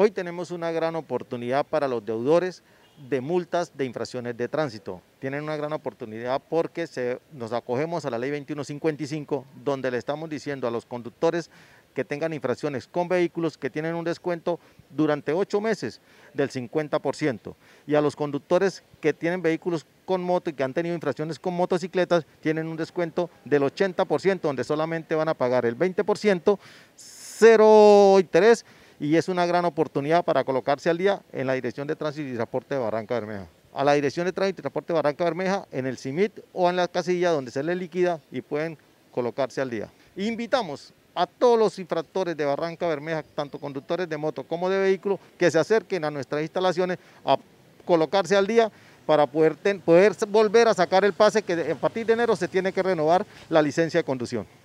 Hoy tenemos una gran oportunidad para los deudores de multas de infracciones de tránsito. Tienen una gran oportunidad porque nos acogemos a la ley 2155, donde le estamos diciendo a los conductores que tengan infracciones con vehículos que tienen un descuento durante ocho meses del 50%. Y a los conductores que tienen vehículos con moto y que han tenido infracciones con motocicletas, tienen un descuento del 80%, donde solamente van a pagar el 20%, cero interés y es una gran oportunidad para colocarse al día en la Dirección de Tránsito y Transporte de Barranca Bermeja. A la Dirección de Tránsito y Transporte de Barranca Bermeja, en el CIMIT o en la casilla donde se le liquida y pueden colocarse al día. Invitamos a todos los infractores de Barranca Bermeja, tanto conductores de moto como de vehículo, que se acerquen a nuestras instalaciones a colocarse al día para poder, poder volver a sacar el pase que a partir de enero se tiene que renovar la licencia de conducción.